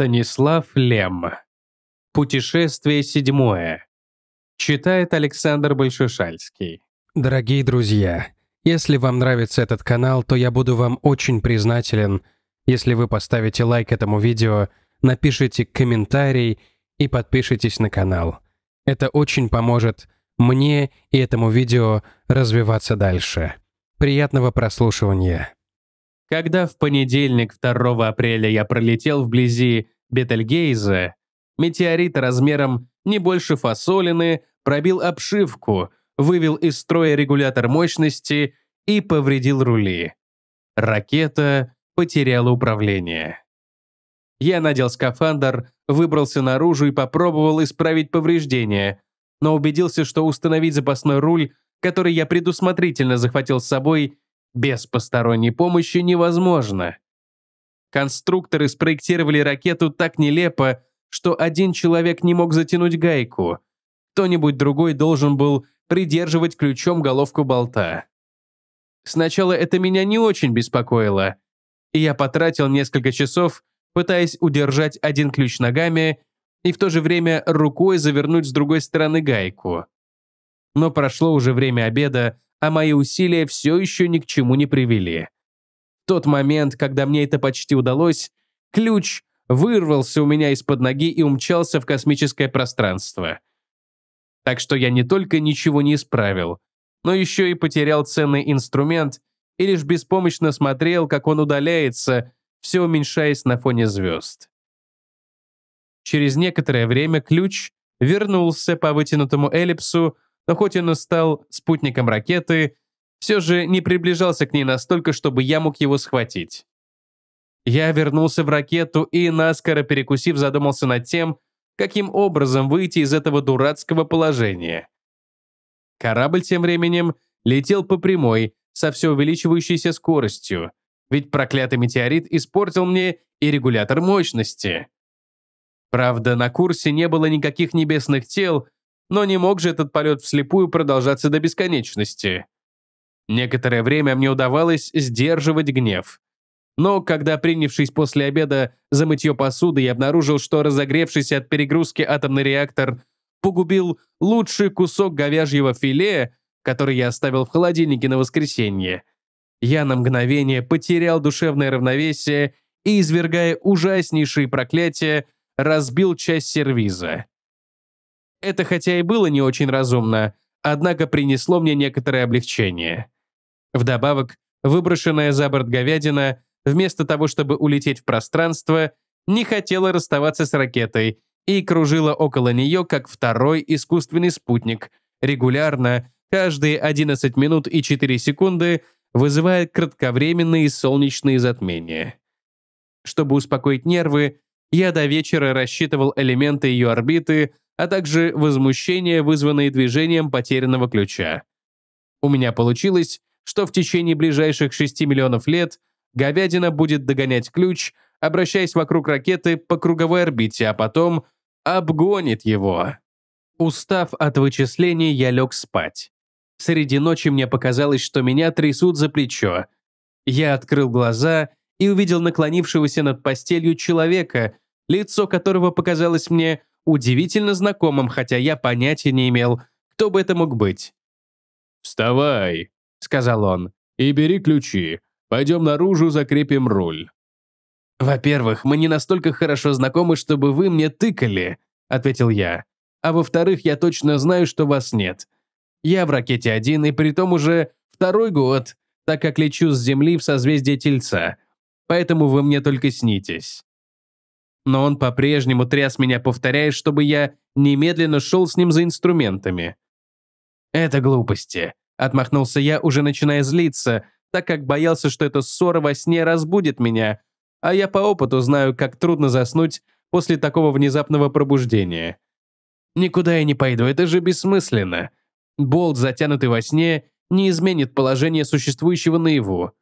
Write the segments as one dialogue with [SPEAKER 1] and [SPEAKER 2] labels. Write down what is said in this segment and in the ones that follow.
[SPEAKER 1] Станислав Лем. Путешествие седьмое. Читает Александр Большешальский. Дорогие друзья, если вам нравится этот канал, то я буду вам очень признателен, если вы поставите лайк этому видео, напишите комментарий и подпишитесь на канал. Это очень поможет мне и этому видео развиваться дальше. Приятного прослушивания! Когда в понедельник 2 апреля я пролетел вблизи Бетельгейза, метеорит размером не больше фасолины пробил обшивку, вывел из строя регулятор мощности и повредил рули. Ракета потеряла управление. Я надел скафандр, выбрался наружу и попробовал исправить повреждения, но убедился, что установить запасной руль, который я предусмотрительно захватил с собой, без посторонней помощи невозможно. Конструкторы спроектировали ракету так нелепо, что один человек не мог затянуть гайку. Кто-нибудь другой должен был придерживать ключом головку болта. Сначала это меня не очень беспокоило. И я потратил несколько часов, пытаясь удержать один ключ ногами и в то же время рукой завернуть с другой стороны гайку. Но прошло уже время обеда, а мои усилия все еще ни к чему не привели. В тот момент, когда мне это почти удалось, ключ вырвался у меня из-под ноги и умчался в космическое пространство. Так что я не только ничего не исправил, но еще и потерял ценный инструмент и лишь беспомощно смотрел, как он удаляется, все уменьшаясь на фоне звезд. Через некоторое время ключ вернулся по вытянутому эллипсу, но хоть он и стал спутником ракеты, все же не приближался к ней настолько, чтобы я мог его схватить. Я вернулся в ракету и, наскоро перекусив, задумался над тем, каким образом выйти из этого дурацкого положения. Корабль тем временем летел по прямой, со все увеличивающейся скоростью, ведь проклятый метеорит испортил мне и регулятор мощности. Правда, на курсе не было никаких небесных тел, но не мог же этот полет вслепую продолжаться до бесконечности. Некоторое время мне удавалось сдерживать гнев. Но когда, принявшись после обеда за мытье посуды, я обнаружил, что разогревшийся от перегрузки атомный реактор погубил лучший кусок говяжьего филе, который я оставил в холодильнике на воскресенье, я на мгновение потерял душевное равновесие и, извергая ужаснейшие проклятия, разбил часть сервиза. Это хотя и было не очень разумно, однако принесло мне некоторое облегчение. Вдобавок, выброшенная за борт говядина, вместо того, чтобы улететь в пространство, не хотела расставаться с ракетой и кружила около нее, как второй искусственный спутник, регулярно, каждые 11 минут и 4 секунды, вызывая кратковременные солнечные затмения. Чтобы успокоить нервы, я до вечера рассчитывал элементы ее орбиты, а также возмущение, вызванное движением потерянного ключа. У меня получилось, что в течение ближайших 6 миллионов лет говядина будет догонять ключ, обращаясь вокруг ракеты по круговой орбите, а потом обгонит его. Устав от вычислений, я лег спать. Среди ночи мне показалось, что меня трясут за плечо. Я открыл глаза и увидел наклонившегося над постелью человека, лицо которого показалось мне удивительно знакомым, хотя я понятия не имел, кто бы это мог быть. «Вставай», — сказал он, — «и бери ключи. Пойдем наружу, закрепим руль». «Во-первых, мы не настолько хорошо знакомы, чтобы вы мне тыкали», — ответил я. «А во-вторых, я точно знаю, что вас нет. Я в ракете один, и при том уже второй год, так как лечу с Земли в созвездие Тельца. Поэтому вы мне только снитесь» но он по-прежнему тряс меня, повторяя, чтобы я немедленно шел с ним за инструментами. «Это глупости», — отмахнулся я, уже начиная злиться, так как боялся, что эта ссора во сне разбудит меня, а я по опыту знаю, как трудно заснуть после такого внезапного пробуждения. «Никуда я не пойду, это же бессмысленно. Болт, затянутый во сне, не изменит положение существующего наяву.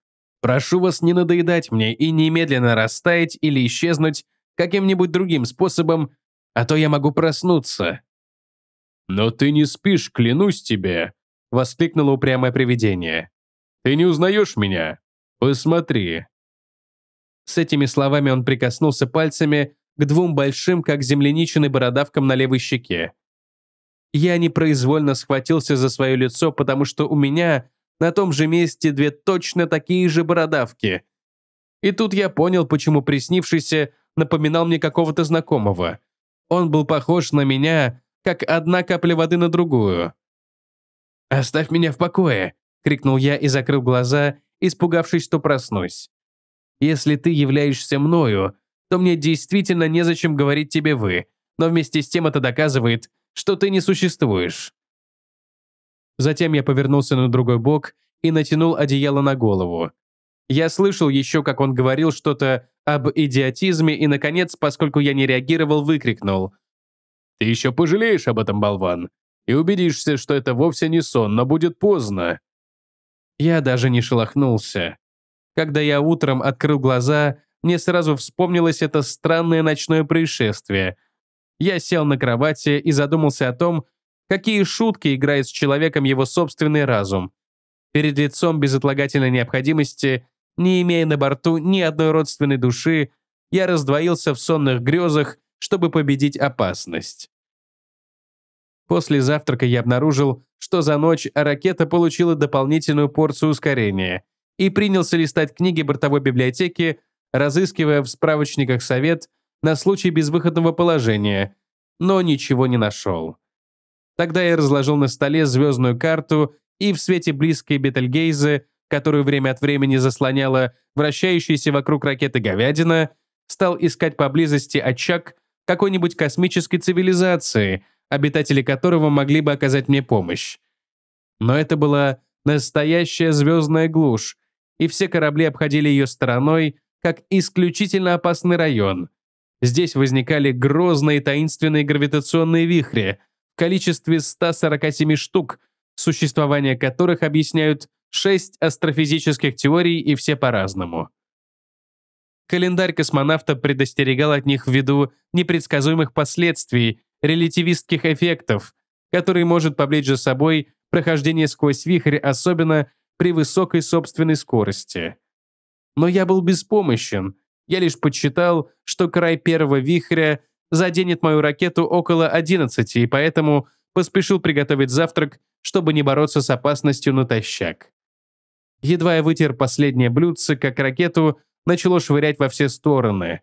[SPEAKER 1] Прошу вас не надоедать мне и немедленно растаять или исчезнуть Каким-нибудь другим способом, а то я могу проснуться». «Но ты не спишь, клянусь тебе!» — воскликнуло упрямое привидение. «Ты не узнаешь меня? Посмотри!» С этими словами он прикоснулся пальцами к двум большим, как земляничины, бородавкам на левой щеке. Я непроизвольно схватился за свое лицо, потому что у меня на том же месте две точно такие же бородавки. И тут я понял, почему приснившийся напоминал мне какого-то знакомого. Он был похож на меня, как одна капля воды на другую. «Оставь меня в покое!» — крикнул я и закрыл глаза, испугавшись, что проснусь. «Если ты являешься мною, то мне действительно незачем говорить тебе «вы», но вместе с тем это доказывает, что ты не существуешь». Затем я повернулся на другой бок и натянул одеяло на голову. Я слышал еще, как он говорил что-то об идиотизме и, наконец, поскольку я не реагировал, выкрикнул. «Ты еще пожалеешь об этом, болван, и убедишься, что это вовсе не сон, но будет поздно». Я даже не шелохнулся. Когда я утром открыл глаза, мне сразу вспомнилось это странное ночное происшествие. Я сел на кровати и задумался о том, какие шутки играет с человеком его собственный разум. Перед лицом безотлагательной необходимости – не имея на борту ни одной родственной души, я раздвоился в сонных грезах, чтобы победить опасность. После завтрака я обнаружил, что за ночь ракета получила дополнительную порцию ускорения и принялся листать книги бортовой библиотеки, разыскивая в справочниках совет на случай безвыходного положения, но ничего не нашел. Тогда я разложил на столе звездную карту и в свете близкой Бетельгейзе которую время от времени заслоняла вращающаяся вокруг ракеты говядина, стал искать поблизости очаг какой-нибудь космической цивилизации, обитатели которого могли бы оказать мне помощь. Но это была настоящая звездная глушь, и все корабли обходили ее стороной, как исключительно опасный район. Здесь возникали грозные таинственные гравитационные вихри в количестве 147 штук, существование которых объясняют Шесть астрофизических теорий и все по-разному. Календарь космонавта предостерегал от них ввиду непредсказуемых последствий, релятивистских эффектов, которые может повлечь за собой прохождение сквозь вихрь, особенно при высокой собственной скорости. Но я был беспомощен. Я лишь подсчитал, что край первого вихря заденет мою ракету около 11, и поэтому поспешил приготовить завтрак, чтобы не бороться с опасностью натощак. Едва я вытер последнее блюдце, как ракету начало швырять во все стороны.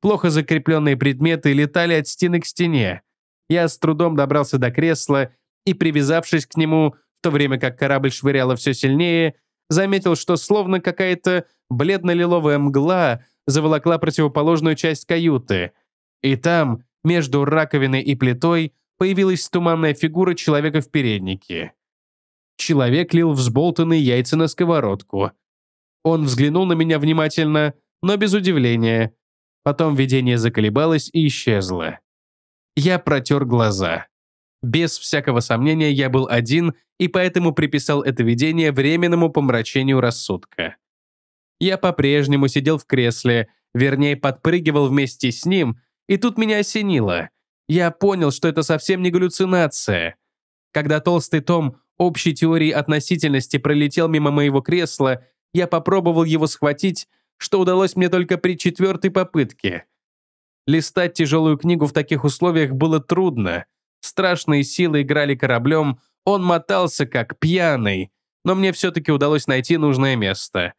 [SPEAKER 1] Плохо закрепленные предметы летали от стены к стене. Я с трудом добрался до кресла и, привязавшись к нему, в то время как корабль швыряло все сильнее, заметил, что словно какая-то бледно-лиловая мгла заволокла противоположную часть каюты. И там, между раковиной и плитой, появилась туманная фигура человека в переднике. Человек лил взболтанные яйца на сковородку. Он взглянул на меня внимательно, но без удивления. Потом видение заколебалось и исчезло. Я протер глаза. Без всякого сомнения, я был один, и поэтому приписал это видение временному помрачению рассудка. Я по-прежнему сидел в кресле, вернее, подпрыгивал вместе с ним, и тут меня осенило. Я понял, что это совсем не галлюцинация. Когда толстый том общей теории относительности пролетел мимо моего кресла, я попробовал его схватить, что удалось мне только при четвертой попытке. Листать тяжелую книгу в таких условиях было трудно. Страшные силы играли кораблем, он мотался как пьяный, но мне все-таки удалось найти нужное место.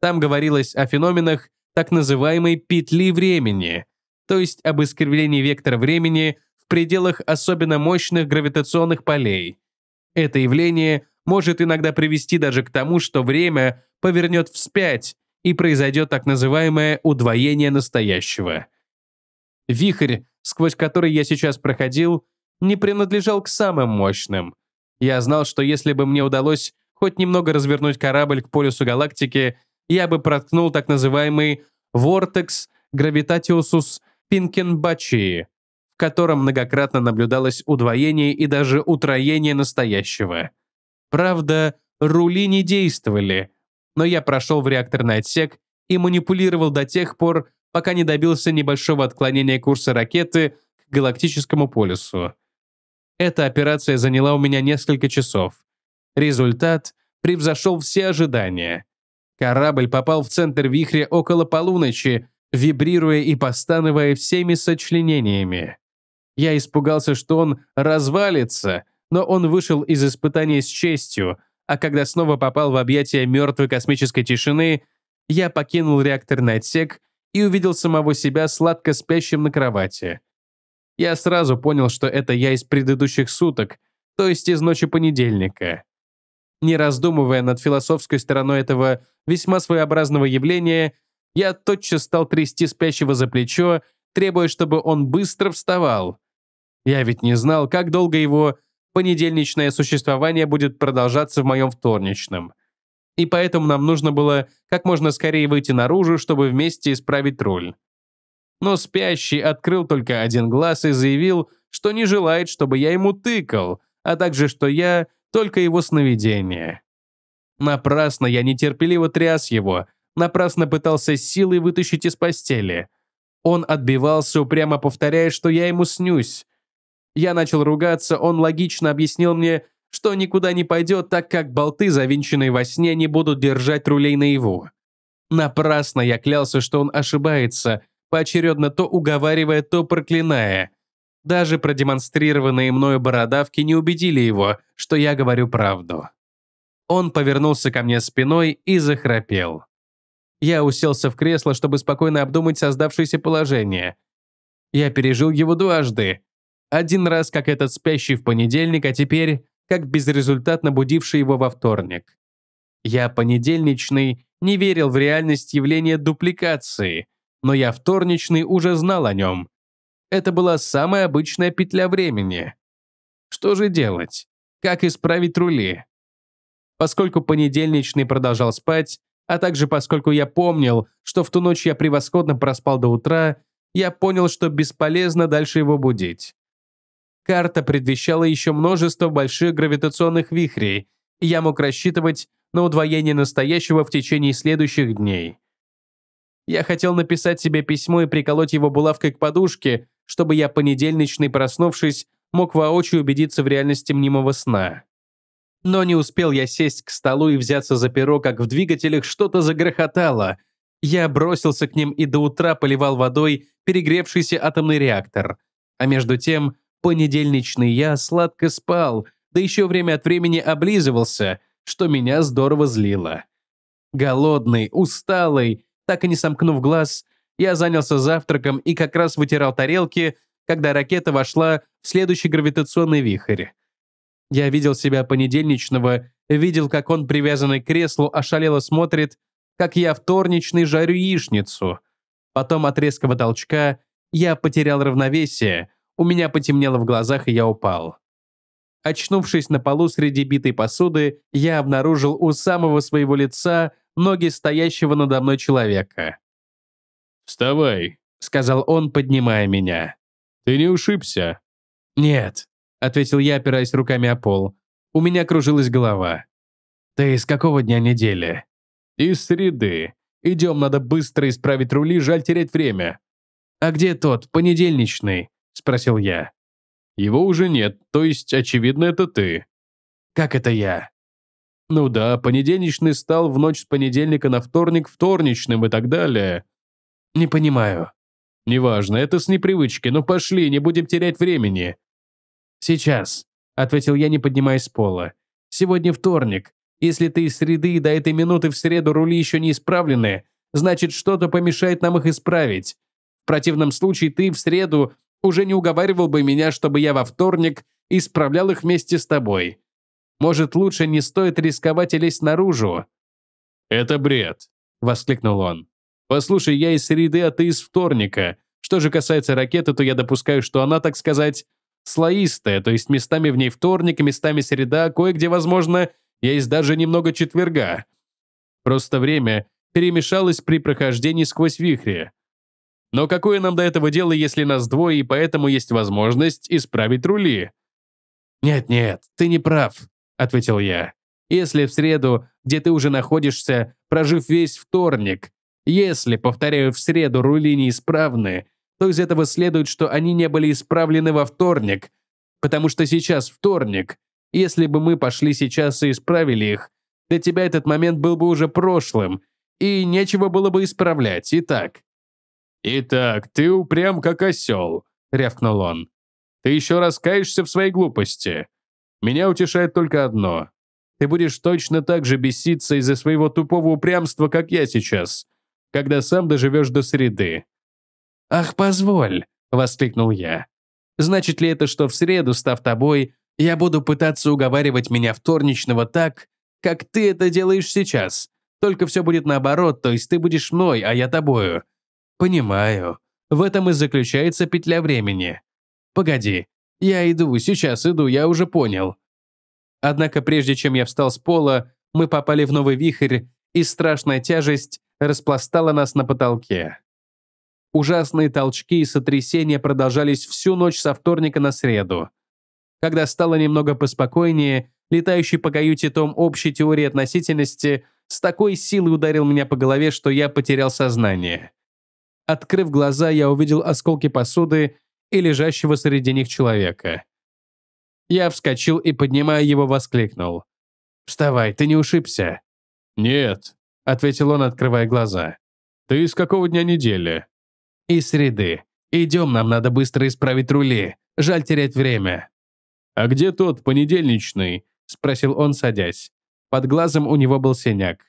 [SPEAKER 1] Там говорилось о феноменах так называемой петли времени, то есть об искривлении вектора времени в пределах особенно мощных гравитационных полей – это явление может иногда привести даже к тому, что время повернет вспять и произойдет так называемое удвоение настоящего. Вихрь, сквозь который я сейчас проходил, не принадлежал к самым мощным. Я знал, что если бы мне удалось хоть немного развернуть корабль к полюсу галактики, я бы проткнул так называемый «Вортекс Гравитатиусус Пинкенбачии», котором многократно наблюдалось удвоение и даже утроение настоящего. Правда, рули не действовали, но я прошел в реакторный отсек и манипулировал до тех пор, пока не добился небольшого отклонения курса ракеты к галактическому полюсу. Эта операция заняла у меня несколько часов. Результат превзошел все ожидания. Корабль попал в центр вихря около полуночи, вибрируя и постановая всеми сочленениями. Я испугался, что он развалится, но он вышел из испытания с честью, а когда снова попал в объятия мертвой космической тишины, я покинул реакторный отсек и увидел самого себя сладко спящим на кровати. Я сразу понял, что это я из предыдущих суток, то есть из ночи понедельника. Не раздумывая над философской стороной этого весьма своеобразного явления, я тотчас стал трясти спящего за плечо, требуя, чтобы он быстро вставал. Я ведь не знал, как долго его понедельничное существование будет продолжаться в моем вторничном. И поэтому нам нужно было как можно скорее выйти наружу, чтобы вместе исправить роль. Но спящий открыл только один глаз и заявил, что не желает, чтобы я ему тыкал, а также, что я только его сновидение. Напрасно я нетерпеливо тряс его, напрасно пытался силой вытащить из постели. Он отбивался, упрямо повторяя, что я ему снюсь, я начал ругаться, он логично объяснил мне, что никуда не пойдет, так как болты, завинченные во сне, не будут держать рулей наяву. Напрасно я клялся, что он ошибается, поочередно то уговаривая, то проклиная. Даже продемонстрированные мною бородавки не убедили его, что я говорю правду. Он повернулся ко мне спиной и захрапел. Я уселся в кресло, чтобы спокойно обдумать создавшееся положение. Я пережил его дважды, один раз, как этот спящий в понедельник, а теперь, как безрезультатно будивший его во вторник. Я понедельничный не верил в реальность явления дупликации, но я вторничный уже знал о нем. Это была самая обычная петля времени. Что же делать? Как исправить рули? Поскольку понедельничный продолжал спать, а также поскольку я помнил, что в ту ночь я превосходно проспал до утра, я понял, что бесполезно дальше его будить. Карта предвещала еще множество больших гравитационных вихрей, и я мог рассчитывать на удвоение настоящего в течение следующих дней. Я хотел написать себе письмо и приколоть его булавкой к подушке, чтобы я понедельничный, проснувшись, мог воочию убедиться в реальности мнимого сна. Но не успел я сесть к столу и взяться за перо, как в двигателях что-то загрохотало. Я бросился к ним и до утра поливал водой перегревшийся атомный реактор. А между тем Понедельничный я сладко спал, да еще время от времени облизывался, что меня здорово злило. Голодный, усталый, так и не сомкнув глаз, я занялся завтраком и как раз вытирал тарелки, когда ракета вошла в следующий гравитационный вихрь. Я видел себя понедельничного, видел, как он, привязанный к креслу, ошалело смотрит, как я вторничный жарю яичницу. Потом от резкого толчка я потерял равновесие, у меня потемнело в глазах, и я упал. Очнувшись на полу среди битой посуды, я обнаружил у самого своего лица ноги стоящего надо мной человека. «Вставай», — сказал он, поднимая меня. «Ты не ушибся?» «Нет», — ответил я, опираясь руками о пол. У меня кружилась голова. «Ты из какого дня недели?» «Из среды. Идем, надо быстро исправить рули, жаль терять время». «А где тот, понедельничный? — спросил я. «Его уже нет, то есть, очевидно, это ты». «Как это я?» «Ну да, понедельничный стал в ночь с понедельника на вторник вторничным и так далее». «Не понимаю». «Неважно, это с непривычки, но пошли, не будем терять времени». «Сейчас», — ответил я, не поднимаясь с пола. «Сегодня вторник. Если ты из среды до этой минуты в среду рули еще не исправлены, значит, что-то помешает нам их исправить. В противном случае ты в среду уже не уговаривал бы меня, чтобы я во вторник исправлял их вместе с тобой. Может, лучше не стоит рисковать и лезть наружу?» «Это бред», — воскликнул он. «Послушай, я из среды, а ты из вторника. Что же касается ракеты, то я допускаю, что она, так сказать, слоистая, то есть местами в ней вторник, местами среда, кое-где, возможно, есть даже немного четверга. Просто время перемешалось при прохождении сквозь вихри. Но какое нам до этого дело, если нас двое, и поэтому есть возможность исправить рули?» «Нет-нет, ты не прав», — ответил я. «Если в среду, где ты уже находишься, прожив весь вторник, если, повторяю, в среду рули неисправны, то из этого следует, что они не были исправлены во вторник, потому что сейчас вторник. Если бы мы пошли сейчас и исправили их, для тебя этот момент был бы уже прошлым, и нечего было бы исправлять, и так. «Итак, ты упрям как осел», — рявкнул он. «Ты еще раскаешься в своей глупости. Меня утешает только одно. Ты будешь точно так же беситься из-за своего тупого упрямства, как я сейчас, когда сам доживешь до среды». «Ах, позволь», — воскликнул я. «Значит ли это, что в среду, став тобой, я буду пытаться уговаривать меня вторничного так, как ты это делаешь сейчас? Только все будет наоборот, то есть ты будешь мной, а я тобою. «Понимаю. В этом и заключается петля времени. Погоди, я иду, сейчас иду, я уже понял». Однако прежде чем я встал с пола, мы попали в новый вихрь, и страшная тяжесть распластала нас на потолке. Ужасные толчки и сотрясения продолжались всю ночь со вторника на среду. Когда стало немного поспокойнее, летающий по каюте том общей теории относительности с такой силой ударил меня по голове, что я потерял сознание. Открыв глаза, я увидел осколки посуды и лежащего среди них человека. Я вскочил и, поднимая его, воскликнул. «Вставай, ты не ушибся?» «Нет», — ответил он, открывая глаза. «Ты из какого дня недели?» «Из среды. Идем, нам надо быстро исправить рули. Жаль терять время». «А где тот, понедельничный?» — спросил он, садясь. Под глазом у него был синяк.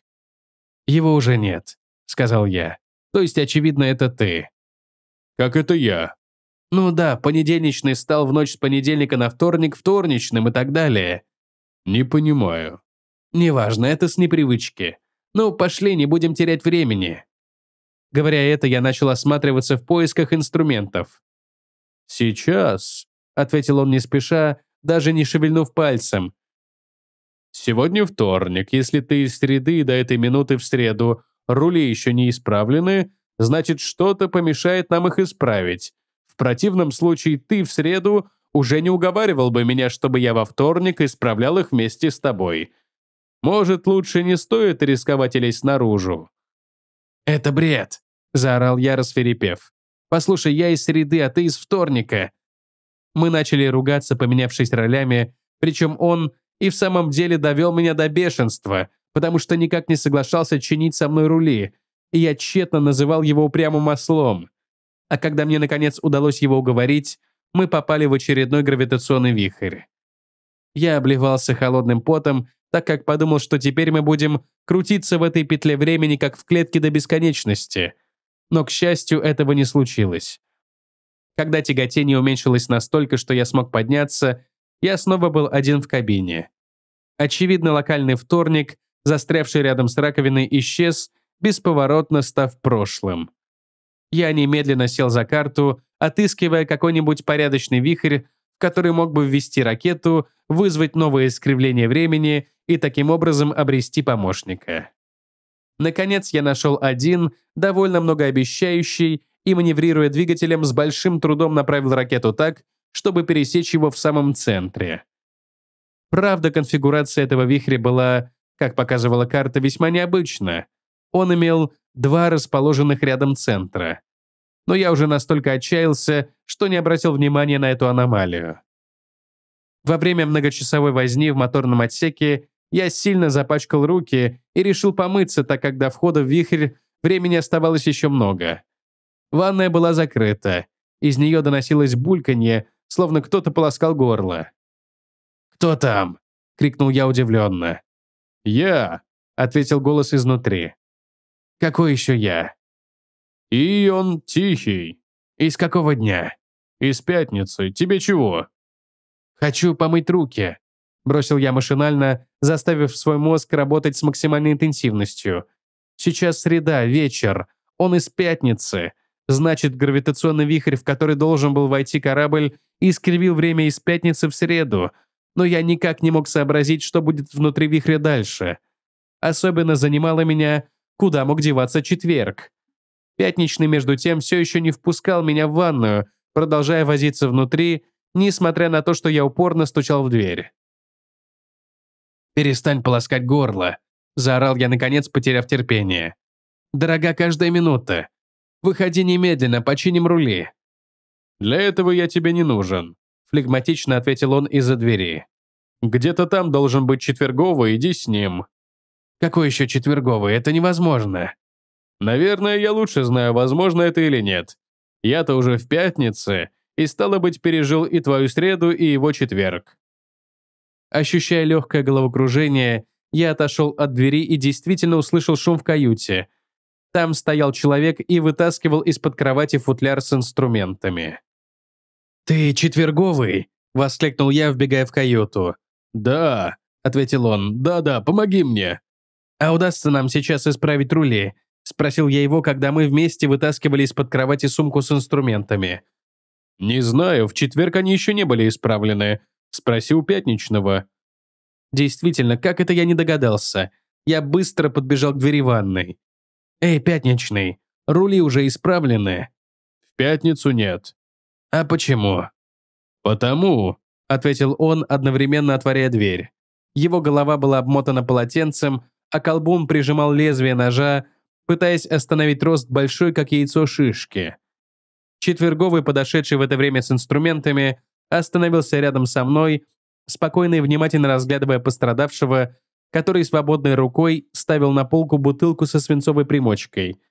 [SPEAKER 1] «Его уже нет», — сказал я. То есть, очевидно, это ты. Как это я? Ну да, понедельничный стал в ночь с понедельника на вторник вторничным и так далее. Не понимаю. Неважно, это с непривычки. Ну, пошли, не будем терять времени. Говоря это, я начал осматриваться в поисках инструментов. «Сейчас», — ответил он не спеша, даже не шевельнув пальцем. «Сегодня вторник. Если ты из среды до этой минуты в среду рули еще не исправлены, значит, что-то помешает нам их исправить. В противном случае ты в среду уже не уговаривал бы меня, чтобы я во вторник исправлял их вместе с тобой. Может, лучше не стоит рисковать и лезть наружу». «Это бред», — заорал я, расферепев. «Послушай, я из среды, а ты из вторника». Мы начали ругаться, поменявшись ролями, причем он и в самом деле довел меня до бешенства — потому что никак не соглашался чинить со мной рули, и я тщетно называл его упрямым ослом. А когда мне, наконец, удалось его уговорить, мы попали в очередной гравитационный вихрь. Я обливался холодным потом, так как подумал, что теперь мы будем крутиться в этой петле времени, как в клетке до бесконечности. Но, к счастью, этого не случилось. Когда тяготение уменьшилось настолько, что я смог подняться, я снова был один в кабине. Очевидно, локальный вторник застрявший рядом с раковиной, исчез, бесповоротно став прошлым. Я немедленно сел за карту, отыскивая какой-нибудь порядочный вихрь, который мог бы ввести ракету, вызвать новое искривление времени и таким образом обрести помощника. Наконец я нашел один, довольно многообещающий, и, маневрируя двигателем, с большим трудом направил ракету так, чтобы пересечь его в самом центре. Правда, конфигурация этого вихря была как показывала карта, весьма необычно. Он имел два расположенных рядом центра. Но я уже настолько отчаялся, что не обратил внимания на эту аномалию. Во время многочасовой возни в моторном отсеке я сильно запачкал руки и решил помыться, так как до входа в вихрь времени оставалось еще много. Ванная была закрыта. Из нее доносилось бульканье, словно кто-то полоскал горло. «Кто там?» — крикнул я удивленно. «Я», — ответил голос изнутри. «Какой еще я?» «И он тихий». «Из какого дня?» «Из пятницы. Тебе чего?» «Хочу помыть руки», — бросил я машинально, заставив свой мозг работать с максимальной интенсивностью. «Сейчас среда, вечер. Он из пятницы. Значит, гравитационный вихрь, в который должен был войти корабль, искривил время из пятницы в среду но я никак не мог сообразить, что будет внутри вихря дальше. Особенно занимало меня, куда мог деваться четверг. Пятничный, между тем, все еще не впускал меня в ванную, продолжая возиться внутри, несмотря на то, что я упорно стучал в дверь. «Перестань полоскать горло», — заорал я, наконец, потеряв терпение. «Дорога каждая минута. Выходи немедленно, починим рули». «Для этого я тебе не нужен», флегматично ответил он из-за двери. «Где-то там должен быть четверговый, иди с ним». «Какой еще четверговый? Это невозможно». «Наверное, я лучше знаю, возможно это или нет. Я-то уже в пятнице, и, стало быть, пережил и твою среду, и его четверг». Ощущая легкое головокружение, я отошел от двери и действительно услышал шум в каюте. Там стоял человек и вытаскивал из-под кровати футляр с инструментами. «Ты четверговый?» – воскликнул я, вбегая в каюту. «Да», – ответил он, «да-да, помоги мне». «А удастся нам сейчас исправить рули?» – спросил я его, когда мы вместе вытаскивали из-под кровати сумку с инструментами. «Не знаю, в четверг они еще не были исправлены», – спросил Пятничного. Действительно, как это я не догадался. Я быстро подбежал к двери ванной. «Эй, Пятничный, рули уже исправлены?» «В пятницу нет», «А почему?» «Потому», — ответил он, одновременно отворяя дверь. Его голова была обмотана полотенцем, а колбун прижимал лезвие ножа, пытаясь остановить рост большой, как яйцо, шишки. Четверговый, подошедший в это время с инструментами, остановился рядом со мной, спокойно и внимательно разглядывая пострадавшего, который свободной рукой ставил на полку бутылку со свинцовой примочкой.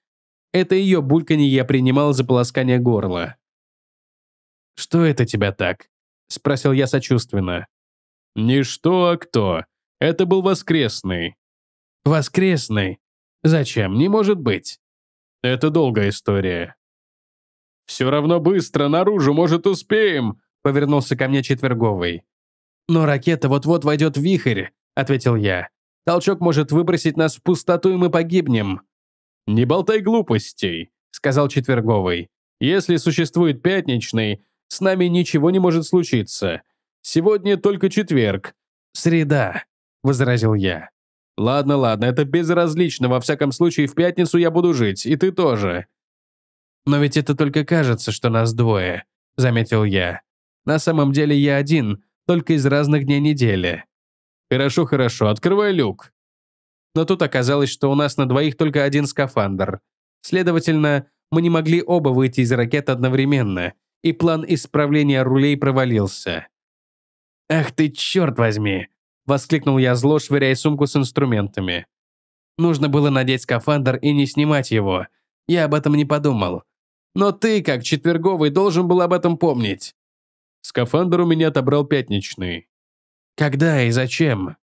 [SPEAKER 1] Это ее бульканье я принимал за полоскание горла. «Что это тебя так?» — спросил я сочувственно. «Не что, а кто. Это был воскресный». «Воскресный? Зачем? Не может быть». «Это долгая история». «Все равно быстро, наружу, может, успеем», — повернулся ко мне четверговый. «Но ракета вот-вот войдет в вихрь», — ответил я. «Толчок может выбросить нас в пустоту, и мы погибнем». «Не болтай глупостей», — сказал четверговый. «Если существует пятничный, с нами ничего не может случиться. Сегодня только четверг. Среда», — возразил я. «Ладно, ладно, это безразлично. Во всяком случае, в пятницу я буду жить, и ты тоже». «Но ведь это только кажется, что нас двое», — заметил я. «На самом деле я один, только из разных дней недели». «Хорошо, хорошо, открывай люк». Но тут оказалось, что у нас на двоих только один скафандр. Следовательно, мы не могли оба выйти из ракет одновременно — и план исправления рулей провалился. «Ах ты, черт возьми!» – воскликнул я зло, швыряя сумку с инструментами. Нужно было надеть скафандр и не снимать его. Я об этом не подумал. Но ты, как четверговый, должен был об этом помнить. Скафандр у меня отобрал пятничный. Когда и зачем?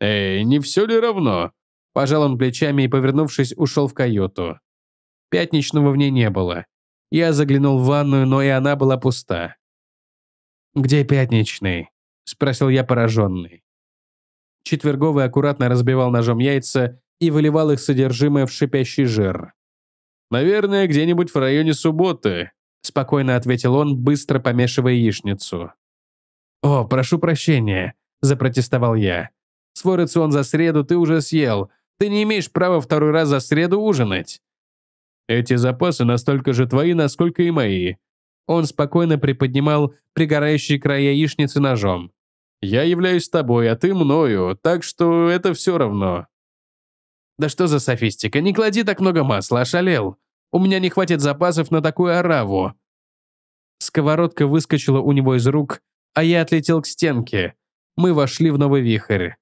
[SPEAKER 1] Эй, не все ли равно? Пожал он плечами и, повернувшись, ушел в каюту. Пятничного в ней не было. Я заглянул в ванную, но и она была пуста. «Где пятничный?» – спросил я пораженный. Четверговый аккуратно разбивал ножом яйца и выливал их содержимое в шипящий жир. «Наверное, где-нибудь в районе субботы», – спокойно ответил он, быстро помешивая яичницу. «О, прошу прощения», – запротестовал я. «Свой рацион за среду ты уже съел. Ты не имеешь права второй раз за среду ужинать». Эти запасы настолько же твои, насколько и мои. Он спокойно приподнимал пригорающие края яичницы ножом. Я являюсь тобой, а ты мною, так что это все равно. Да что за софистика, не клади так много масла, ошалел. У меня не хватит запасов на такую ораву. Сковородка выскочила у него из рук, а я отлетел к стенке. Мы вошли в новый вихрь.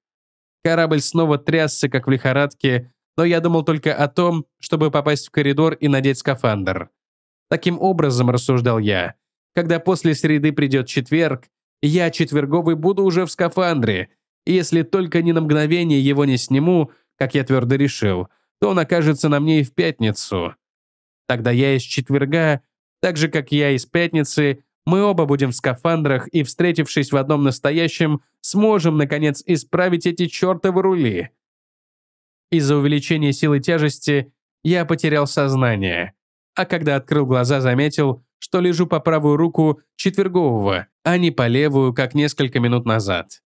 [SPEAKER 1] Корабль снова трясся, как в лихорадке, но я думал только о том, чтобы попасть в коридор и надеть скафандр. Таким образом, рассуждал я, когда после среды придет четверг, я четверговый буду уже в скафандре, и если только ни на мгновение его не сниму, как я твердо решил, то он окажется на мне и в пятницу. Тогда я из четверга, так же, как я из пятницы, мы оба будем в скафандрах и, встретившись в одном настоящем, сможем, наконец, исправить эти чертовы рули. Из-за увеличения силы тяжести я потерял сознание, а когда открыл глаза, заметил, что лежу по правую руку четвергового, а не по левую, как несколько минут назад.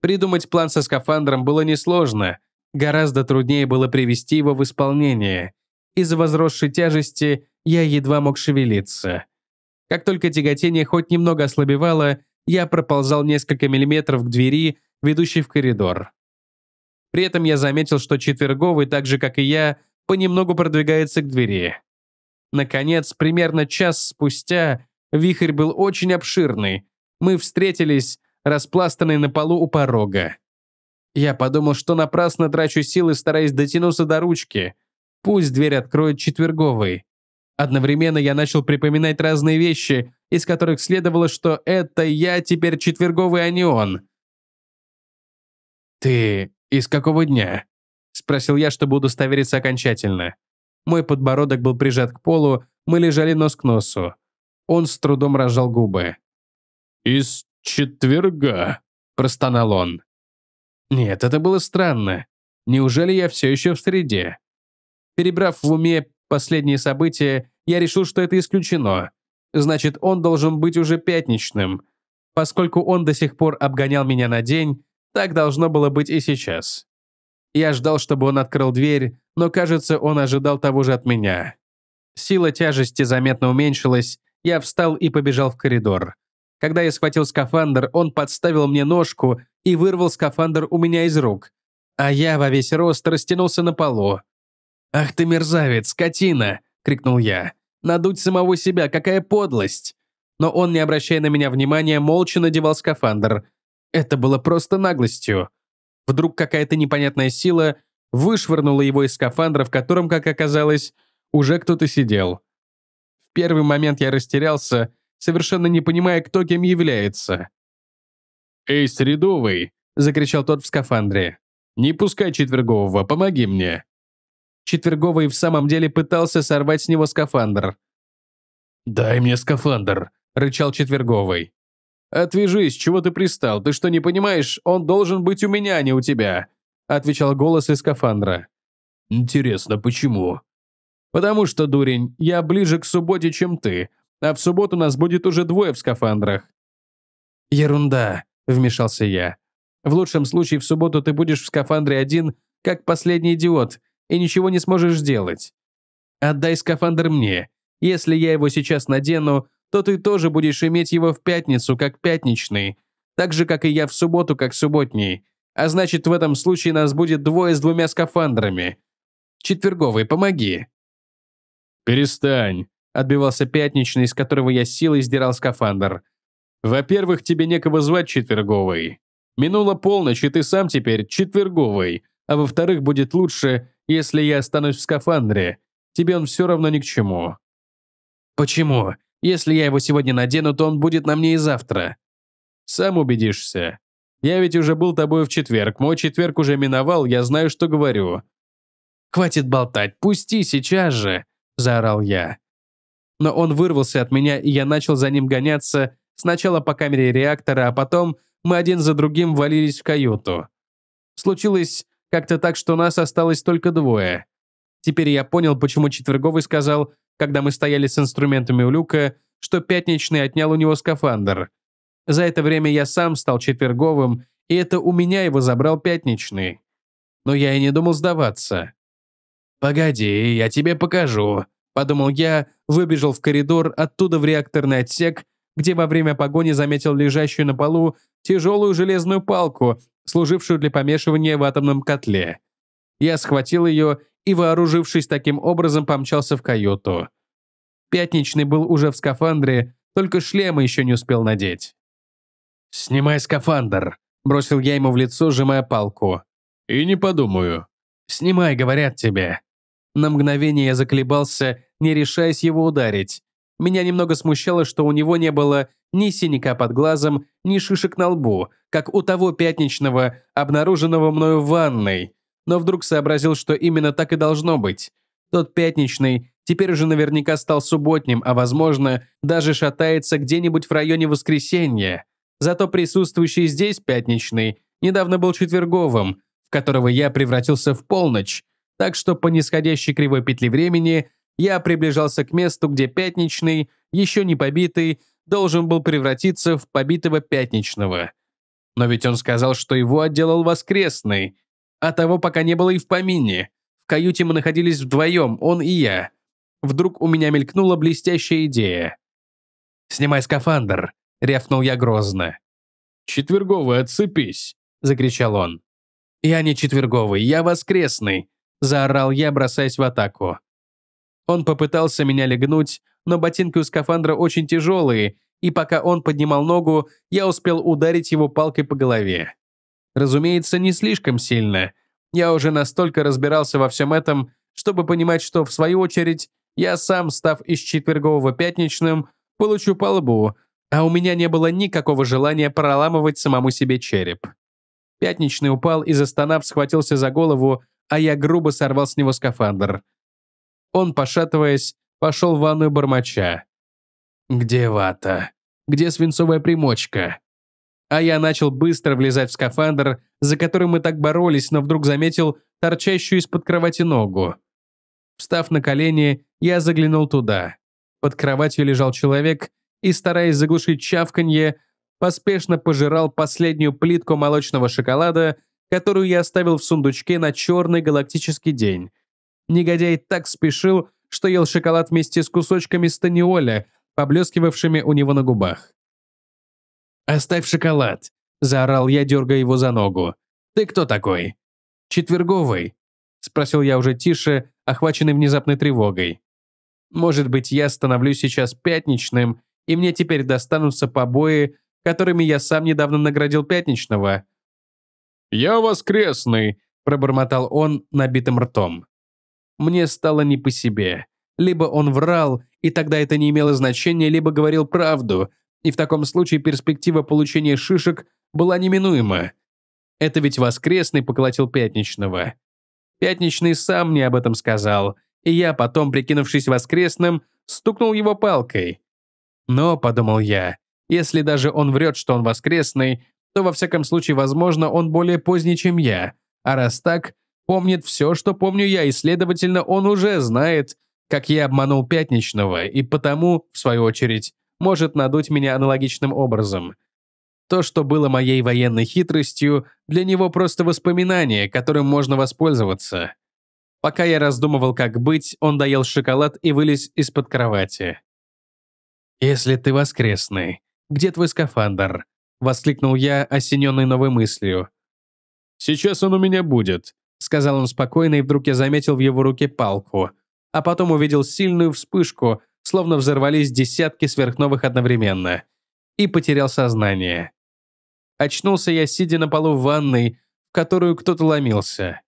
[SPEAKER 1] Придумать план со скафандром было несложно, гораздо труднее было привести его в исполнение. Из-за возросшей тяжести я едва мог шевелиться. Как только тяготение хоть немного ослабевало, я проползал несколько миллиметров к двери, ведущей в коридор. При этом я заметил, что Четверговый, так же как и я, понемногу продвигается к двери. Наконец, примерно час спустя, вихрь был очень обширный. Мы встретились, распластанный на полу у порога. Я подумал, что напрасно трачу силы, стараясь дотянуться до ручки. Пусть дверь откроет четверговый. Одновременно я начал припоминать разные вещи, из которых следовало, что это я теперь четверговый, а не он. «Ты «Из какого дня?» – спросил я, чтобы удостовериться окончательно. Мой подбородок был прижат к полу, мы лежали нос к носу. Он с трудом разжал губы. «Из четверга», – простонал он. Нет, это было странно. Неужели я все еще в среде? Перебрав в уме последние события, я решил, что это исключено. Значит, он должен быть уже пятничным. Поскольку он до сих пор обгонял меня на день, так должно было быть и сейчас. Я ждал, чтобы он открыл дверь, но, кажется, он ожидал того же от меня. Сила тяжести заметно уменьшилась, я встал и побежал в коридор. Когда я схватил скафандр, он подставил мне ножку и вырвал скафандр у меня из рук. А я во весь рост растянулся на полу. «Ах ты мерзавец, скотина!» — крикнул я. «Надуть самого себя, какая подлость!» Но он, не обращая на меня внимания, молча надевал скафандр — это было просто наглостью. Вдруг какая-то непонятная сила вышвырнула его из скафандра, в котором, как оказалось, уже кто-то сидел. В первый момент я растерялся, совершенно не понимая, кто кем является. «Эй, Средовый!» — закричал тот в скафандре. «Не пускай Четвергового, помоги мне!» Четверговый в самом деле пытался сорвать с него скафандр. «Дай мне скафандр!» — рычал Четверговый. «Отвяжись, чего ты пристал? Ты что, не понимаешь? Он должен быть у меня, а не у тебя!» Отвечал голос из скафандра. «Интересно, почему?» «Потому что, дурень, я ближе к субботе, чем ты, а в субботу нас будет уже двое в скафандрах». «Ерунда», — вмешался я. «В лучшем случае в субботу ты будешь в скафандре один, как последний идиот, и ничего не сможешь сделать. Отдай скафандр мне. Если я его сейчас надену, то ты тоже будешь иметь его в пятницу как пятничный, так же, как и я в субботу как субботний. А значит, в этом случае нас будет двое с двумя скафандрами. Четверговый, помоги». «Перестань», — отбивался пятничный, из которого я силой сдирал скафандр. «Во-первых, тебе некого звать Четверговый. Минула полночь, и ты сам теперь Четверговый. А во-вторых, будет лучше, если я останусь в скафандре. Тебе он все равно ни к чему». «Почему? Если я его сегодня надену, то он будет на мне и завтра. Сам убедишься. Я ведь уже был тобой в четверг. Мой четверг уже миновал, я знаю, что говорю. Хватит болтать, пусти сейчас же, заорал я. Но он вырвался от меня, и я начал за ним гоняться, сначала по камере реактора, а потом мы один за другим валились в каюту. Случилось как-то так, что нас осталось только двое. Теперь я понял, почему Четверговый сказал, когда мы стояли с инструментами у люка, что пятничный отнял у него скафандр. За это время я сам стал четверговым, и это у меня его забрал пятничный. Но я и не думал сдаваться. «Погоди, я тебе покажу», – подумал я, выбежал в коридор, оттуда в реакторный отсек, где во время погони заметил лежащую на полу тяжелую железную палку, служившую для помешивания в атомном котле. Я схватил ее и, вооружившись таким образом, помчался в каюту. Пятничный был уже в скафандре, только шлема еще не успел надеть. «Снимай скафандр», — бросил я ему в лицо, сжимая палку. «И не подумаю». «Снимай, говорят тебе». На мгновение я заколебался, не решаясь его ударить. Меня немного смущало, что у него не было ни синяка под глазом, ни шишек на лбу, как у того пятничного, обнаруженного мною в ванной но вдруг сообразил, что именно так и должно быть. Тот пятничный теперь уже наверняка стал субботним, а, возможно, даже шатается где-нибудь в районе воскресенья. Зато присутствующий здесь пятничный недавно был четверговым, в которого я превратился в полночь, так что по нисходящей кривой петли времени я приближался к месту, где пятничный, еще не побитый, должен был превратиться в побитого пятничного. Но ведь он сказал, что его отделал воскресный а того пока не было и в помине. В каюте мы находились вдвоем, он и я. Вдруг у меня мелькнула блестящая идея. «Снимай скафандр!» — рявкнул я грозно. «Четверговый, отцепись!» — закричал он. «Я не четверговый, я воскресный!» — заорал я, бросаясь в атаку. Он попытался меня легнуть, но ботинки у скафандра очень тяжелые, и пока он поднимал ногу, я успел ударить его палкой по голове. Разумеется, не слишком сильно. Я уже настолько разбирался во всем этом, чтобы понимать, что, в свою очередь, я сам, став из четвергового пятничным, получу по лбу, а у меня не было никакого желания проламывать самому себе череп. Пятничный упал и, застонав, схватился за голову, а я грубо сорвал с него скафандр. Он, пошатываясь, пошел в ванную бормоча. «Где вата? Где свинцовая примочка? А я начал быстро влезать в скафандр, за который мы так боролись, но вдруг заметил торчащую из-под кровати ногу. Встав на колени, я заглянул туда. Под кроватью лежал человек и, стараясь заглушить чавканье, поспешно пожирал последнюю плитку молочного шоколада, которую я оставил в сундучке на черный галактический день. Негодяй так спешил, что ел шоколад вместе с кусочками станиоля, поблескивавшими у него на губах. «Оставь шоколад!» – заорал я, дергая его за ногу. «Ты кто такой?» «Четверговый», – спросил я уже тише, охваченный внезапной тревогой. «Может быть, я становлюсь сейчас пятничным, и мне теперь достанутся побои, которыми я сам недавно наградил пятничного?» «Я воскресный», – пробормотал он набитым ртом. Мне стало не по себе. Либо он врал, и тогда это не имело значения, либо говорил правду, и в таком случае перспектива получения шишек была неминуема. Это ведь воскресный поколотил пятничного. Пятничный сам мне об этом сказал, и я потом, прикинувшись воскресным, стукнул его палкой. Но, подумал я, если даже он врет, что он воскресный, то во всяком случае, возможно, он более поздний, чем я. А раз так, помнит все, что помню я, и, следовательно, он уже знает, как я обманул Пятничного, и потому, в свою очередь, может надуть меня аналогичным образом. То, что было моей военной хитростью, для него просто воспоминание, которым можно воспользоваться. Пока я раздумывал, как быть, он доел шоколад и вылез из-под кровати. «Если ты воскресный, где твой скафандр?» — воскликнул я, осененный новой мыслью. «Сейчас он у меня будет», — сказал он спокойно, и вдруг я заметил в его руке палку, а потом увидел сильную вспышку, словно взорвались десятки сверхновых одновременно, и потерял сознание. Очнулся я, сидя на полу в ванной, в которую кто-то ломился.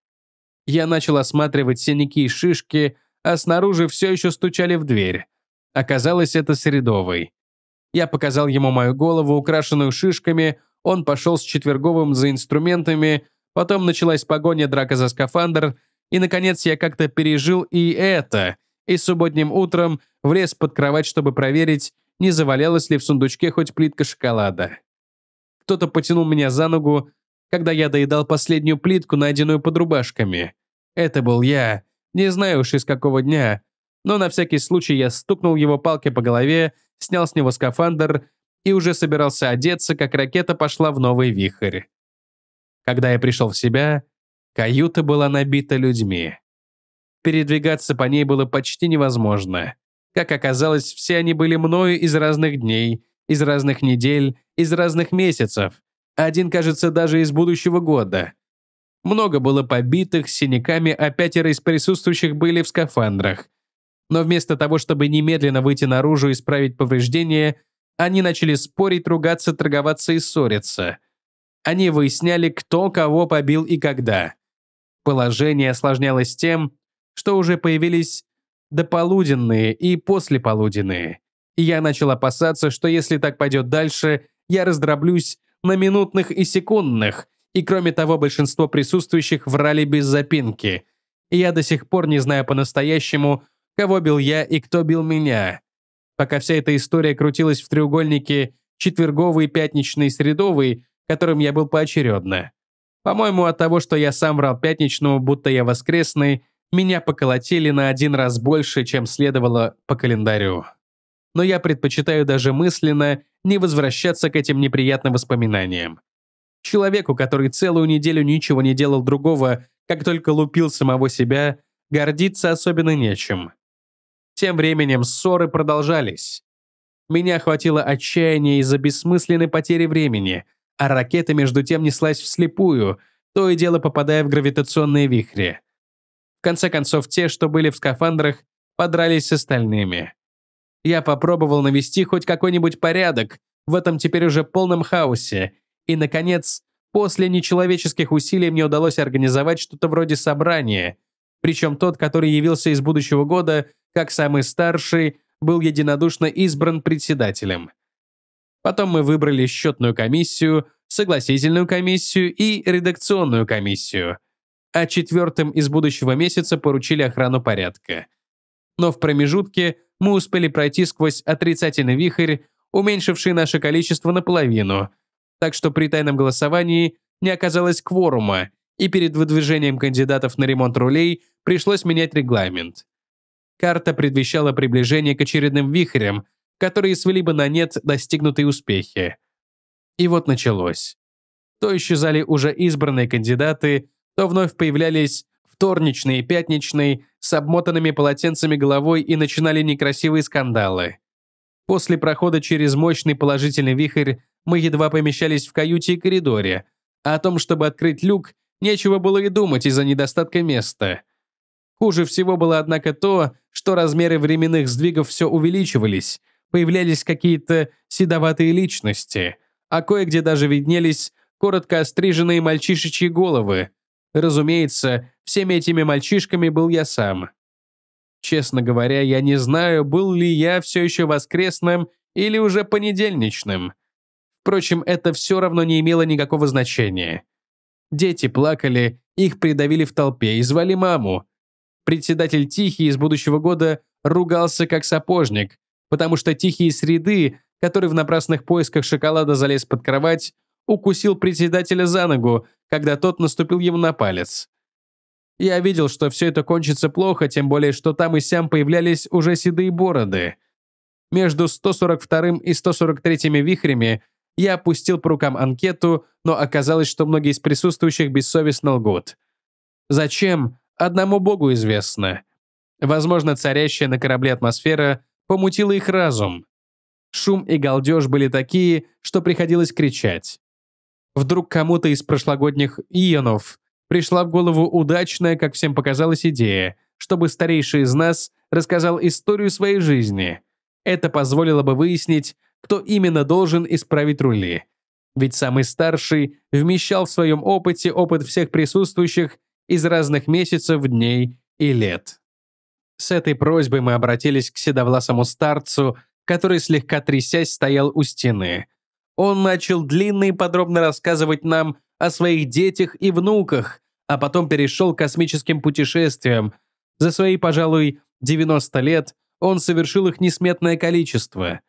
[SPEAKER 1] Я начал осматривать синяки и шишки, а снаружи все еще стучали в дверь. Оказалось, это Средовый. Я показал ему мою голову, украшенную шишками, он пошел с Четверговым за инструментами, потом началась погоня, драка за скафандр, и, наконец, я как-то пережил и это — и субботним утром влез под кровать, чтобы проверить, не завалялась ли в сундучке хоть плитка шоколада. Кто-то потянул меня за ногу, когда я доедал последнюю плитку, найденную под рубашками. Это был я, не знаю уж из какого дня, но на всякий случай я стукнул его палкой по голове, снял с него скафандр и уже собирался одеться, как ракета пошла в новый вихрь. Когда я пришел в себя, каюта была набита людьми передвигаться по ней было почти невозможно. Как оказалось, все они были мною из разных дней, из разных недель, из разных месяцев. Один, кажется, даже из будущего года. Много было побитых, с синяками, а пятеро из присутствующих были в скафандрах. Но вместо того, чтобы немедленно выйти наружу и исправить повреждения, они начали спорить, ругаться, торговаться и ссориться. Они выясняли, кто кого побил и когда. Положение осложнялось тем, что уже появились дополуденные и послеполуденные. И я начал опасаться, что если так пойдет дальше, я раздроблюсь на минутных и секундных, и кроме того, большинство присутствующих врали без запинки. И я до сих пор не знаю по-настоящему, кого бил я и кто бил меня. Пока вся эта история крутилась в треугольнике четверговый, пятничный, средовый, которым я был поочередно. По-моему, от того, что я сам врал пятничному, будто я воскресный, меня поколотили на один раз больше, чем следовало по календарю. Но я предпочитаю даже мысленно не возвращаться к этим неприятным воспоминаниям. Человеку, который целую неделю ничего не делал другого, как только лупил самого себя, гордиться особенно нечем. Тем временем ссоры продолжались. Меня охватило отчаяние из-за бессмысленной потери времени, а ракета между тем неслась вслепую, то и дело попадая в гравитационные вихри. В конце концов, те, что были в скафандрах, подрались с остальными. Я попробовал навести хоть какой-нибудь порядок в этом теперь уже полном хаосе, и, наконец, после нечеловеческих усилий мне удалось организовать что-то вроде собрания, причем тот, который явился из будущего года, как самый старший, был единодушно избран председателем. Потом мы выбрали счетную комиссию, согласительную комиссию и редакционную комиссию – а четвертым из будущего месяца поручили охрану порядка. Но в промежутке мы успели пройти сквозь отрицательный вихрь, уменьшивший наше количество наполовину, так что при тайном голосовании не оказалось кворума, и перед выдвижением кандидатов на ремонт рулей пришлось менять регламент. Карта предвещала приближение к очередным вихрям, которые свели бы на нет достигнутые успехи. И вот началось. То исчезали уже избранные кандидаты, то вновь появлялись вторничные и пятничные с обмотанными полотенцами головой и начинали некрасивые скандалы. После прохода через мощный положительный вихрь мы едва помещались в каюте и коридоре, а о том, чтобы открыть люк, нечего было и думать из-за недостатка места. Хуже всего было, однако, то, что размеры временных сдвигов все увеличивались, появлялись какие-то седоватые личности, а кое-где даже виднелись коротко остриженные мальчишечьи головы, Разумеется, всеми этими мальчишками был я сам. Честно говоря, я не знаю, был ли я все еще воскресным или уже понедельничным. Впрочем, это все равно не имело никакого значения. Дети плакали, их придавили в толпе и звали маму. Председатель Тихий из будущего года ругался как сапожник, потому что Тихий среды, который в напрасных поисках шоколада залез под кровать, укусил председателя за ногу, когда тот наступил ему на палец. Я видел, что все это кончится плохо, тем более, что там и сям появлялись уже седые бороды. Между 142 м и 143 ми вихрями я опустил по рукам анкету, но оказалось, что многие из присутствующих бессовестно лгут. Зачем? Одному богу известно. Возможно, царящая на корабле атмосфера помутила их разум. Шум и галдеж были такие, что приходилось кричать. Вдруг кому-то из прошлогодних иенов пришла в голову удачная, как всем показалась, идея, чтобы старейший из нас рассказал историю своей жизни. Это позволило бы выяснить, кто именно должен исправить рули. Ведь самый старший вмещал в своем опыте опыт всех присутствующих из разных месяцев, дней и лет. С этой просьбой мы обратились к седовласому старцу, который, слегка трясясь, стоял у стены – он начал длинно и подробно рассказывать нам о своих детях и внуках, а потом перешел к космическим путешествиям. За свои, пожалуй, 90 лет он совершил их несметное количество.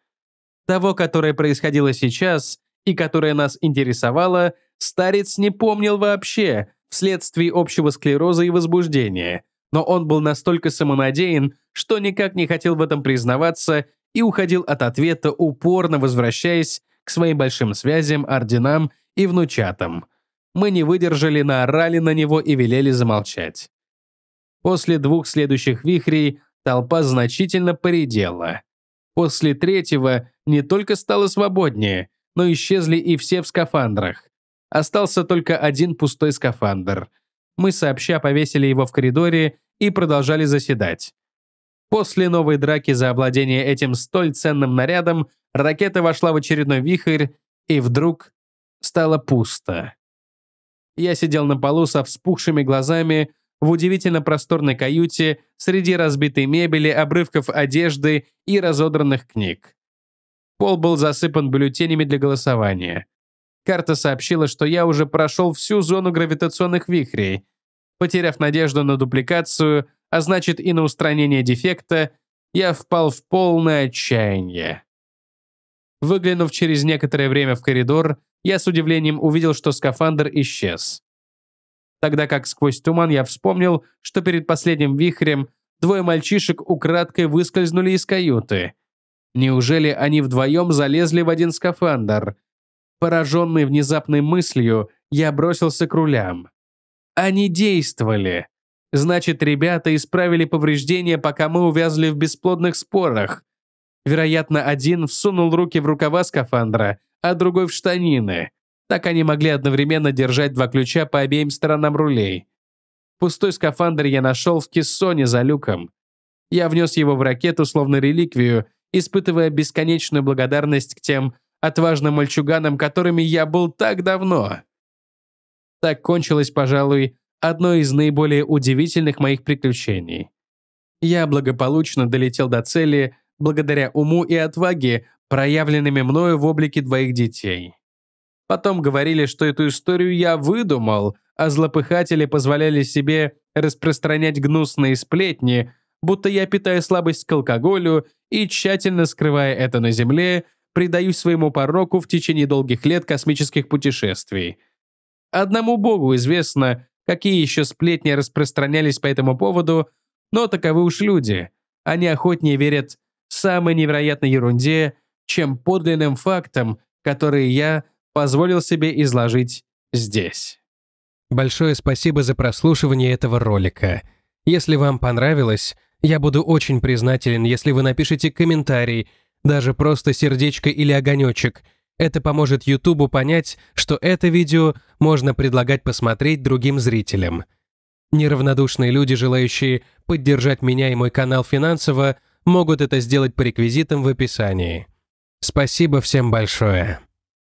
[SPEAKER 1] Того, которое происходило сейчас и которое нас интересовало, старец не помнил вообще вследствие общего склероза и возбуждения. Но он был настолько самонадеян, что никак не хотел в этом признаваться и уходил от ответа, упорно возвращаясь к своим большим связям, орденам и внучатам. Мы не выдержали, наорали на него и велели замолчать. После двух следующих вихрей толпа значительно поредела. После третьего не только стало свободнее, но исчезли и все в скафандрах. Остался только один пустой скафандр. Мы сообща повесили его в коридоре и продолжали заседать. После новой драки за овладение этим столь ценным нарядом Ракета вошла в очередной вихрь, и вдруг стало пусто. Я сидел на полу со вспухшими глазами в удивительно просторной каюте среди разбитой мебели, обрывков одежды и разодранных книг. Пол был засыпан бюллетенями для голосования. Карта сообщила, что я уже прошел всю зону гравитационных вихрей. Потеряв надежду на дупликацию, а значит и на устранение дефекта, я впал в полное отчаяние. Выглянув через некоторое время в коридор, я с удивлением увидел, что скафандр исчез. Тогда как сквозь туман я вспомнил, что перед последним вихрем двое мальчишек украдкой выскользнули из каюты. Неужели они вдвоем залезли в один скафандр? Пораженный внезапной мыслью, я бросился к рулям. Они действовали. Значит, ребята исправили повреждения, пока мы увязли в бесплодных спорах. Вероятно, один всунул руки в рукава скафандра, а другой в штанины. Так они могли одновременно держать два ключа по обеим сторонам рулей. Пустой скафандр я нашел в кессоне за люком. Я внес его в ракету, словно реликвию, испытывая бесконечную благодарность к тем отважным мальчуганам, которыми я был так давно. Так кончилось, пожалуй, одно из наиболее удивительных моих приключений. Я благополучно долетел до цели, благодаря уму и отваге, проявленными мною в облике двоих детей. Потом говорили, что эту историю я выдумал, а злопыхатели позволяли себе распространять гнусные сплетни, будто я питаю слабость к алкоголю и, тщательно скрывая это на земле, предаюсь своему пороку в течение долгих лет космических путешествий. Одному богу известно, какие еще сплетни распространялись по этому поводу, но таковы уж люди. Они охотнее верят самой невероятной ерунде, чем подлинным фактам, которые я позволил себе изложить здесь. Большое спасибо за прослушивание этого ролика. Если вам понравилось, я буду очень признателен, если вы напишите комментарий, даже просто сердечко или огонечек. Это поможет Ютубу понять, что это видео можно предлагать посмотреть другим зрителям. Неравнодушные люди, желающие поддержать меня и мой канал финансово, могут это сделать по реквизитам в описании. Спасибо всем большое.